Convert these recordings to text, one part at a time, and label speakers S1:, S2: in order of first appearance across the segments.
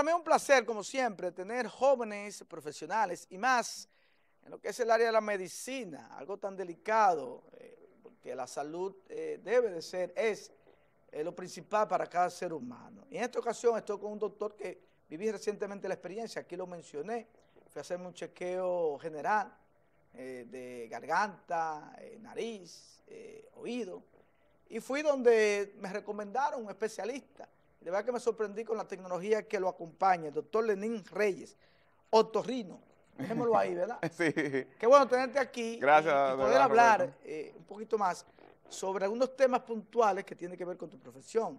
S1: para mí es un placer, como siempre, tener jóvenes profesionales y más en lo que es el área de la medicina, algo tan delicado, porque eh, la salud eh, debe de ser, es eh, lo principal para cada ser humano. Y en esta ocasión estoy con un doctor que viví recientemente la experiencia, aquí lo mencioné, fui a hacerme un chequeo general de garganta, nariz, oído, y fui donde me recomendaron un especialista, de verdad que me sorprendí con la tecnología que lo acompaña, el doctor Lenín Reyes, otorrino, dejémoslo ahí, ¿verdad?
S2: Sí. Qué
S1: bueno tenerte aquí eh, Gracias, y, poder hablar eh, un poquito más sobre algunos temas puntuales que tienen que ver con tu profesión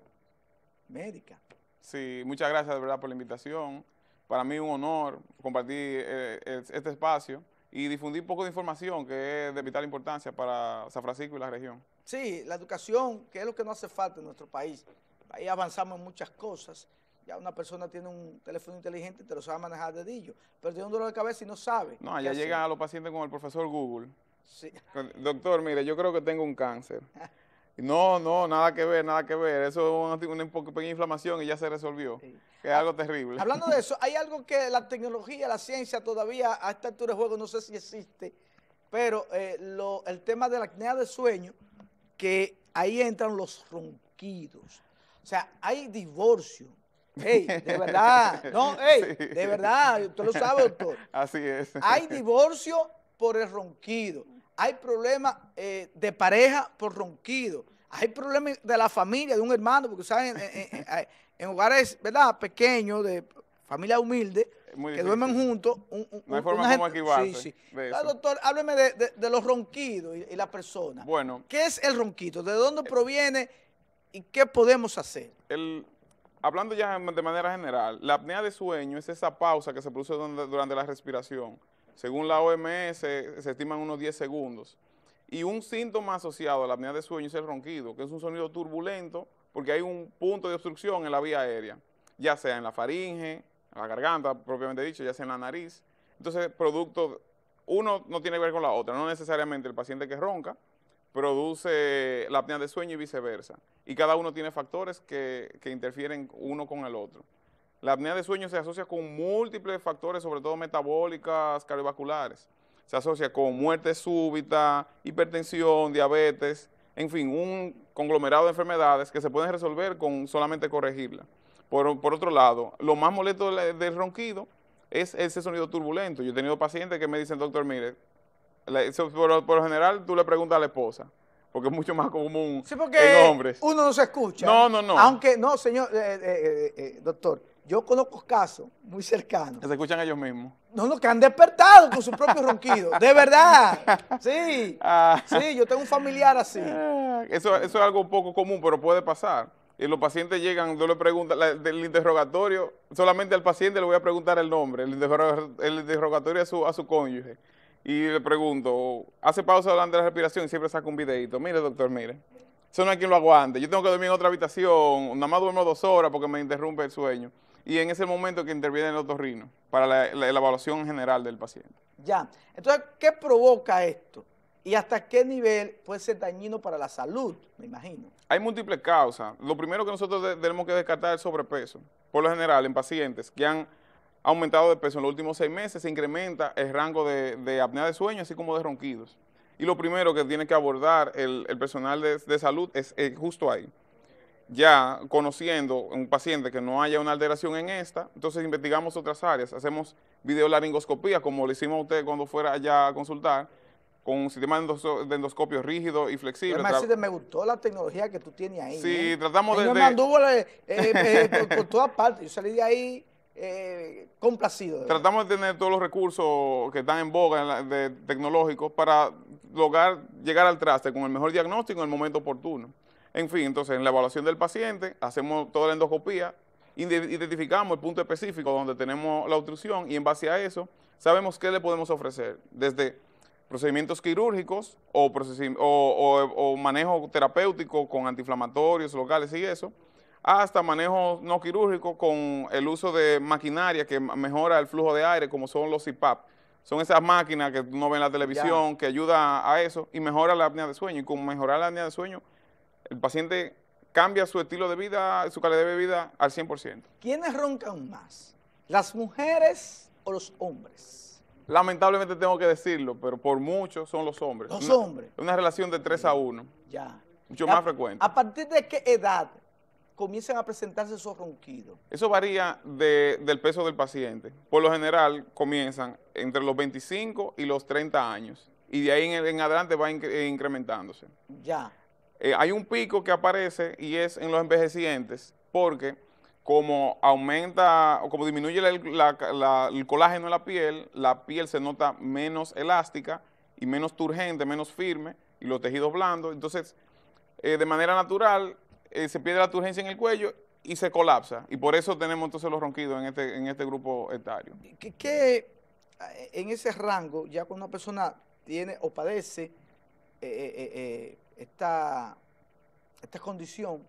S1: médica.
S2: Sí, muchas gracias de verdad por la invitación. Para mí es un honor compartir eh, este espacio y difundir un poco de información que es de vital importancia para San Francisco y la región.
S1: Sí, la educación, que es lo que no hace falta en nuestro país. Ahí avanzamos en muchas cosas. Ya una persona tiene un teléfono inteligente y te lo sabe manejar dedillo, pero tiene un dolor de cabeza y no sabe. No, ya llegan a
S2: los pacientes con el profesor Google. Sí. Doctor, mire, yo creo que tengo un cáncer. No, no, nada que ver, nada que ver. Eso es una, pequeña inflamación y ya se resolvió. es algo ah, terrible. Hablando
S1: de eso, hay algo que la tecnología, la ciencia todavía a esta altura de juego no sé si existe, pero eh, lo, el tema de la acnea de sueño, que ahí entran los ronquidos. O sea, hay divorcio.
S2: Hey, de verdad, no, hey, de verdad, usted lo sabe, doctor. Así es. Hay
S1: divorcio por el ronquido, hay problemas eh, de pareja por ronquido, hay problemas de la familia, de un hermano, porque saben, en, hogares, ¿verdad?, pequeños, de familia humilde, que duermen juntos. Un, no hay forma como Sí, sí. doctor, hábleme de, los ronquidos y, la persona. Bueno. ¿Qué es el ronquito? ¿De dónde eh, proviene? ¿Y qué podemos hacer?
S2: El, hablando ya de manera general, la apnea de sueño es esa pausa que se produce durante la respiración. Según la OMS, se, estiman unos 10 segundos. Y un síntoma asociado a la apnea de sueño es el ronquido, que es un sonido turbulento porque hay un punto de obstrucción en la vía aérea, ya sea en la faringe, en la garganta propiamente dicho, ya sea en la nariz. Entonces, producto, uno no tiene que ver con la otra, no necesariamente el paciente que ronca produce la apnea de sueño y viceversa. Y cada uno tiene factores que, interfieren uno con el otro. La apnea de sueño se asocia con múltiples factores, sobre todo metabólicas, cardiovasculares. Se asocia con muerte súbita, hipertensión, diabetes, en fin, un conglomerado de enfermedades que se pueden resolver con solamente corregirla. Por, por otro lado, lo más molesto del ronquido es ese sonido turbulento. Yo he tenido pacientes que me dicen, doctor, mire, por, lo general tú le preguntas a la esposa, porque es mucho más común sí, porque
S1: Uno no se escucha. No, no, no. Aunque, no, señor, eh, eh, eh, doctor, yo conozco casos muy cercanos.
S2: Se escuchan ellos mismos.
S1: No, no, que han despertado con su propio ronquido. De verdad.
S2: Sí. Ah. Sí, yo tengo un familiar así. Ah, eso, eso es algo un poco común, pero puede pasar. Y los pacientes llegan, yo le pregunto, del interrogatorio, solamente al paciente le voy a preguntar el nombre, el interrogatorio a su, a su cónyuge y le pregunto, hace pausa durante la respiración y siempre saca un videito. Mire, doctor, mire. Eso no hay quien lo aguante. Yo tengo que dormir en otra habitación, nada más duermo dos horas porque me interrumpe el sueño. Y en ese momento que interviene el otorrino para la, la evaluación general del paciente.
S1: Ya. Entonces, ¿qué provoca esto? ¿Y hasta qué nivel puede ser dañino para la salud, me imagino?
S2: Hay múltiples causas. Lo primero que nosotros tenemos que descartar es el sobrepeso. Por lo general, en pacientes que han ha aumentado de peso en los últimos seis meses, se incrementa el rango de, apnea de sueño, así como de ronquidos. Y lo primero que tiene que abordar el, personal de, salud es, eh, justo ahí ya conociendo un paciente que no haya una alteración en esta, entonces investigamos otras áreas, hacemos videolaringoscopía, como lo hicimos a usted cuando fuera allá a consultar, con un sistema de, endoscopios endoscopio rígido y flexible.
S1: me gustó la tecnología que tú tienes ahí. Sí, ¿eh? tratamos de... Yo me anduvo eh, por todas partes, yo salí de ahí eh, complacido.
S2: Tratamos de tener todos los recursos que están en boga tecnológicos para lograr llegar al traste con el mejor diagnóstico en el momento oportuno. En fin, entonces en la evaluación del paciente hacemos toda la endoscopía, identificamos el punto específico donde tenemos la obstrucción y en base a eso sabemos qué le podemos ofrecer, desde procedimientos quirúrgicos o, o manejo terapéutico con antiinflamatorios locales y eso, hasta manejo no quirúrgico con el uso de maquinaria que mejora el flujo de aire, como son los CPAP. Son esas máquinas que no ven en la televisión, que ayuda a eso y mejora la apnea de sueño. Y con mejorar la apnea de sueño, el paciente cambia su estilo de vida, su calidad de vida al 100%.
S1: ¿Quiénes roncan más? ¿Las mujeres o los hombres?
S2: Lamentablemente tengo que decirlo, pero por mucho son los hombres. Los hombres. Una relación de 3 a 1. Ya. Mucho más frecuente. ¿A
S1: partir de qué edad comienzan a presentarse esos ronquidos?
S2: Eso varía de, del peso del paciente. Por lo general comienzan entre los 25 y los 30 años y de ahí en, adelante va eh, incrementándose. Ya. Eh, hay un pico que aparece y es en los envejecientes porque como aumenta o como disminuye el, colágeno en la piel, la piel se nota menos elástica y menos turgente, menos firme y los tejidos blandos. Entonces, eh, de manera natural, eh, se pierde la turgencia en el cuello y se colapsa. Y por eso tenemos entonces los ronquidos en este, en este grupo etario. ¿Qué
S1: en ese rango, ya cuando una persona tiene o padece eh, eh, esta, esta condición,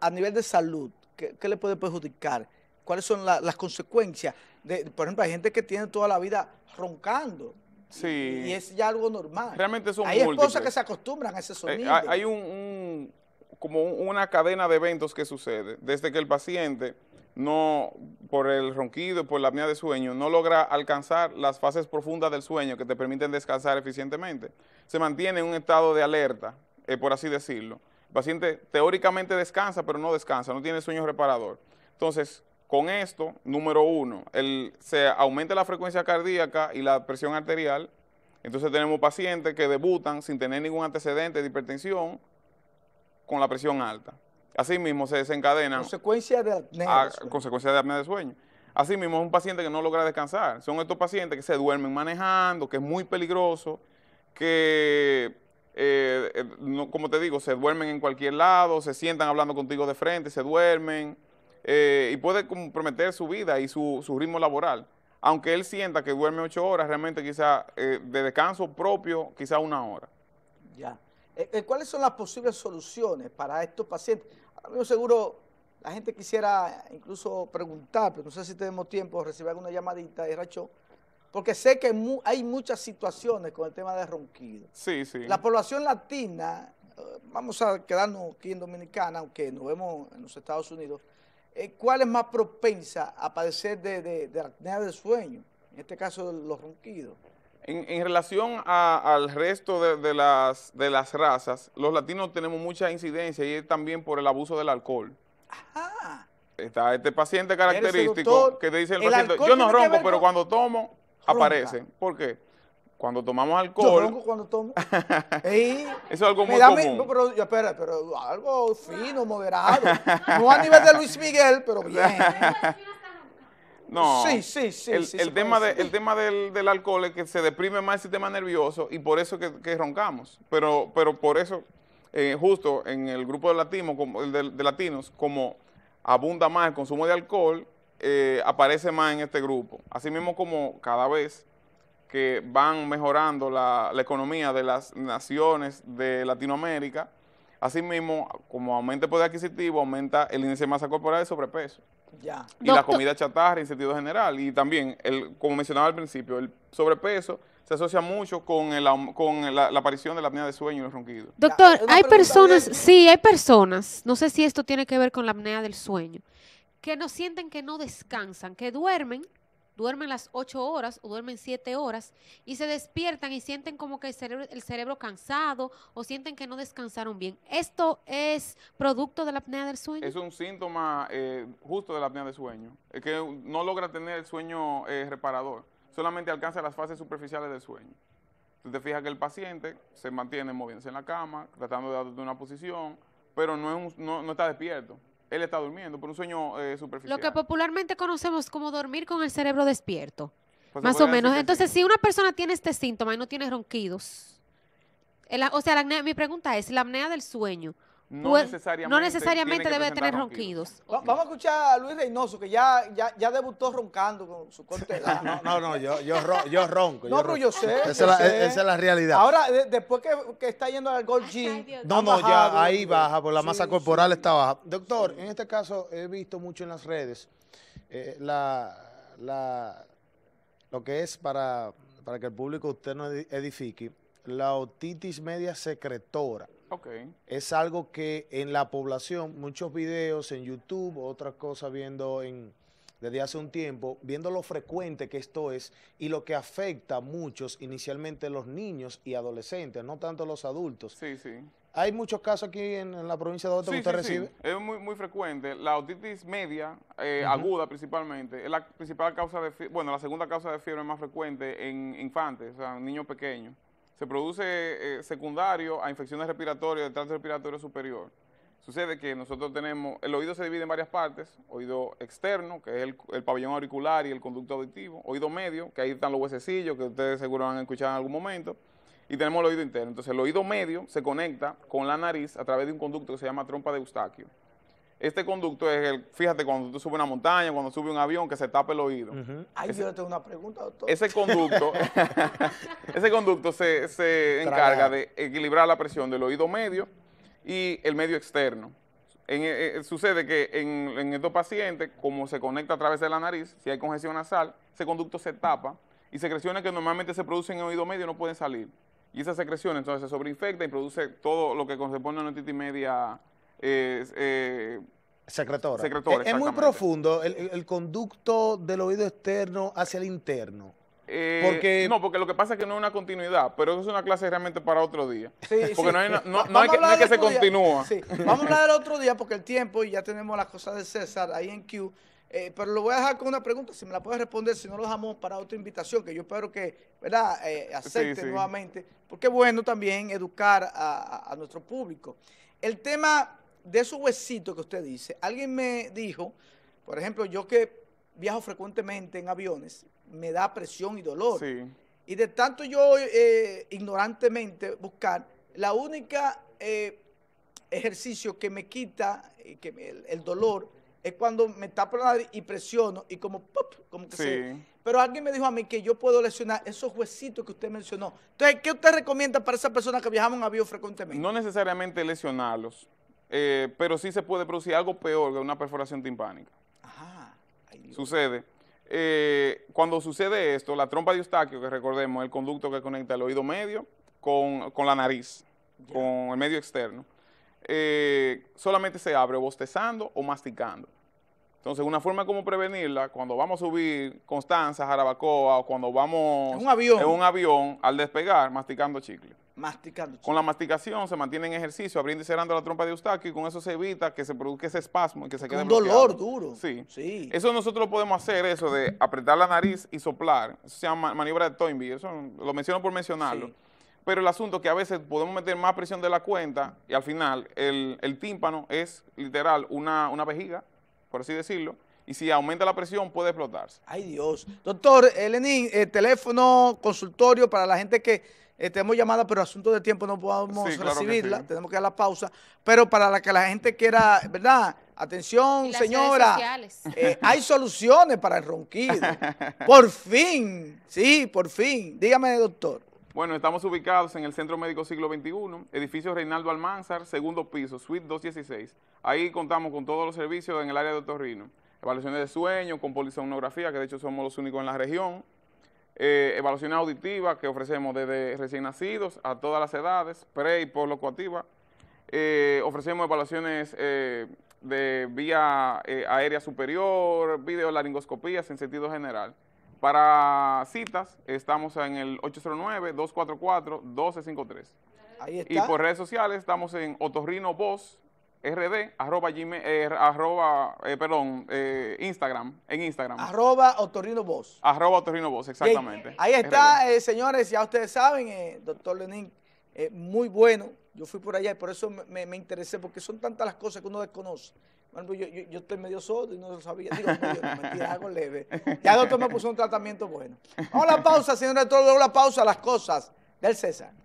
S1: a, nivel de salud, ¿qué, le puede perjudicar? ¿Cuáles son las consecuencias? De, por ejemplo, hay gente que tiene toda la vida roncando
S2: y es
S1: ya algo normal. Realmente son Hay esposas que se acostumbran a ese eh, sonido. hay
S2: un, como una cadena de eventos que sucede. Desde que el paciente no, por el ronquido, por la apnea de sueño, no logra alcanzar las fases profundas del sueño que te permiten descansar eficientemente. Se mantiene en un estado de alerta, eh, por así decirlo. El paciente teóricamente descansa, pero no descansa, no tiene sueño reparador. Entonces, con esto, número uno, el, se aumenta la frecuencia cardíaca y la presión arterial. Entonces tenemos pacientes que debutan sin tener ningún antecedente de hipertensión con la presión alta. Asimismo, se desencadenan... consecuencia de apnea ah, de sueño. de sueño. Asimismo, es un paciente que no logra descansar. Son estos pacientes que se duermen manejando, que es muy peligroso, que, eh, eh, no, como te digo, se duermen en cualquier lado, se sientan hablando contigo de frente, se duermen. Eh, y puede comprometer su vida y su, su, ritmo laboral. Aunque él sienta que duerme ocho horas, realmente quizá eh, de descanso propio, quizá una hora.
S1: Ya. Eh, ¿Cuáles son las posibles soluciones para estos pacientes? mí seguro la gente quisiera incluso preguntar, pero no sé si tenemos tiempo recibir alguna llamadita de Racho, porque sé que hay muchas situaciones con el tema de ronquido.
S2: Sí, sí. La
S1: población latina, vamos a quedarnos aquí en Dominicana, aunque nos vemos en los Estados Unidos, eh, cuál es más propensa a padecer de, de, de del sueño, en este caso los ronquidos.
S2: En, relación al resto de, las, de las razas, los latinos tenemos mucha incidencia y es también por el abuso del alcohol. Ajá. Está este paciente característico que te dice el, paciente, yo no ronco, pero cuando tomo, aparece. ¿Por qué? Cuando tomamos alcohol. Yo ronco cuando tomo. eso es algo muy dame, común.
S1: Pero, espera, pero algo fino, moderado. No a nivel de Luis Miguel, pero bien.
S2: No. Sí, sí, sí. El, tema, del, alcohol es que se deprime más el sistema nervioso y por eso que, que roncamos. Pero, pero por eso, eh, justo en el grupo de, latinos, como, el de, latinos, como abunda más el consumo de alcohol, eh, aparece más en este grupo. así mismo como cada vez que van mejorando la, economía de las naciones de Latinoamérica. Asimismo, como aumenta el poder adquisitivo, aumenta el índice de masa corporal de sobrepeso.
S1: Ya. Y la
S2: comida chatarra en sentido general. Y también, el, como mencionaba al principio, el sobrepeso se asocia mucho con, el, con la, aparición de la apnea de sueño y los ronquidos. Doctor, hay personas, sí,
S1: hay personas, no sé si esto tiene que ver con la apnea del sueño, que no sienten que no descansan, que duermen duermen las 8 horas o duermen 7 horas y se despiertan y sienten como que el cerebro, el cerebro cansado o sienten que no descansaron bien. ¿Esto es producto de la apnea del sueño?
S2: Es un síntoma eh, justo de la apnea del sueño, es que no logra tener el sueño eh, reparador, solamente alcanza las fases superficiales del sueño. Tú te fijas que el paciente se mantiene moviéndose en la cama, tratando de dar una posición, pero no, no, no está despierto él está durmiendo por un sueño superficial. Eh, Lo que
S1: popularmente conocemos como dormir con el cerebro despierto.
S2: Pues más o menos. Entonces,
S1: si una persona tiene este síntoma y no tiene ronquidos, o sea, la mi pregunta es, la apnea del sueño, pues, no necesariamente, debe tener ronquidos. vamos a escuchar a Luis Reynoso, que ya, ya, debutó roncando con su corte. no, no, yo, ronco. No, yo sé. Esa, es la realidad. Ahora, después que, está yendo al Gold Gym. No, no, ya ahí baja, por la masa corporal
S2: está baja. Doctor, en este caso he visto mucho en las redes eh, la, la, lo que es para, para que el público usted no edifique, la otitis media secretora. Es algo que en la población, muchos videos en YouTube, otras cosas viendo en, desde hace un tiempo, viendo lo frecuente que esto es y lo que afecta a muchos, inicialmente los niños y adolescentes, no tanto los adultos. Sí, sí. ¿Hay muchos casos aquí en, la provincia de Duarte que usted recibe? Sí. Es muy, muy frecuente. La otitis media, eh, aguda principalmente, es la principal causa de bueno, la segunda causa de fiebre más frecuente en infantes, o sea, niños pequeños se produce eh, secundario a infecciones respiratorias, de tracto respiratorio superior. Sucede que nosotros tenemos, el oído se divide en varias partes, oído externo, que es el, el, pabellón auricular y el conducto auditivo, oído medio, que ahí están los huesecillos, que ustedes seguro han escuchado en algún momento, y tenemos el oído interno. Entonces el oído medio se conecta con la nariz a través de un conducto que se llama trompa de Eustaquio. Este conducto es el, fíjate, cuando tú subes una montaña, cuando sube un avión, que se tapa el oído. Ahí tengo
S1: una pregunta, doctor. Ese conducto,
S2: ese conducto se, encarga de equilibrar la presión del oído medio y el medio externo. Eh, eh, sucede que en, estos pacientes, como se conecta a través de la nariz, si hay congestión nasal, ese conducto se tapa y secreciones que normalmente se producen en el oído medio no pueden salir. Y esa secreción entonces se sobreinfecta y produce todo lo que corresponde a una media eh, Secretora. es muy profundo el, conducto del oído externo hacia el interno. Eh, porque... No, porque lo que pasa es que no es una continuidad, pero eso es una clase realmente para otro día. porque no, hay, que, se continúa. Vamos a hablar
S1: otro día porque el tiempo y ya tenemos las cosas de César ahí en Q. Eh, pero lo voy a dejar con una pregunta, si me la puedes responder, si no lo dejamos para otra invitación, que yo espero que, ¿verdad?, eh, acepte nuevamente, porque es bueno también educar a nuestro público. El tema de esos huesitos que usted dice, alguien me dijo, por ejemplo, yo que viajo frecuentemente en aviones, me da presión y dolor. Sí. Y de tanto yo eh, ignorantemente buscar, la única eh, ejercicio que me quita eh, el, dolor es cuando me tapo la nariz y presiono y como pop, como que Pero alguien me dijo a mí que yo puedo lesionar esos huesitos que usted mencionó. Entonces, ¿qué usted recomienda para esa persona
S2: que viajamos en avión frecuentemente? No necesariamente lesionarlos, eh, pero sí se puede producir algo peor que una perforación timpánica. Ajá. sucede. Eh, cuando sucede esto, la trompa de Eustaquio, que recordemos, el conducto que conecta el oído medio con, la nariz, con el medio externo, eh, solamente se abre bostezando o masticando. Entonces, una forma como prevenirla, cuando vamos a subir Constanza, Jarabacoa, o cuando vamos en un avión, en un avión al despegar, masticando chicle.
S1: Masticando
S2: chicle. Con la masticación se mantiene en ejercicio, abriendo y cerrando la trompa de Eustaquio, y con eso se evita que se produzca ese espasmo y que se quede Un dolor duro. Sí. Eso nosotros lo podemos hacer, eso de apretar la nariz y soplar. Eso se llama maniobra de Toynbee, eso lo menciono por mencionarlo. pero el asunto es que a veces podemos meter más presión de la cuenta y al final el, tímpano es literal una vejiga por así decirlo, y si aumenta la presión puede explotarse. Ay Dios. Doctor
S1: Elenín, eh, eh, teléfono, consultorio para la gente que eh, tenemos llamada, pero asunto de tiempo no podemos recibirla, tenemos que dar la pausa, pero para la que la gente quiera, ¿verdad? Atención, señora, hay soluciones para el ronquido. por fin, sí, por fin. Dígame, doctor.
S2: Bueno, estamos ubicados en el Centro Médico Siglo XXI, edificio Reinaldo Almanzar, segundo piso, suite 216. Ahí contamos con todos los servicios en el área de otorrino. Evaluaciones de sueño, con polisonografía, que de hecho somos los únicos en la región. Eh, evaluaciones auditivas que ofrecemos desde recién nacidos a todas las edades, pre y postlocuativa. Eh, ofrecemos evaluaciones eh, de vía eh, aérea superior, videolaringoscopías en sentido general. Para citas, estamos en el 809-244-1253. Ahí está. Y por redes sociales estamos en Otorrino Voz, rd, eh, arroba, eh, perdón, eh, Instagram, en Instagram. Arroba Otorrino Voz. Arroba Otorrino Voz, exactamente. Ahí está,
S1: señores, ya ustedes saben, doctor Lenín, muy bueno. Yo fui por allá y por eso me, me interesé, porque son tantas las cosas que uno desconoce yo, yo, estoy medio sordo y no lo sabía. Digo, mentira, algo leve. Ya el doctor me puso un tratamiento bueno. Vamos a la pausa, señor vamos a la pausa, las cosas del César.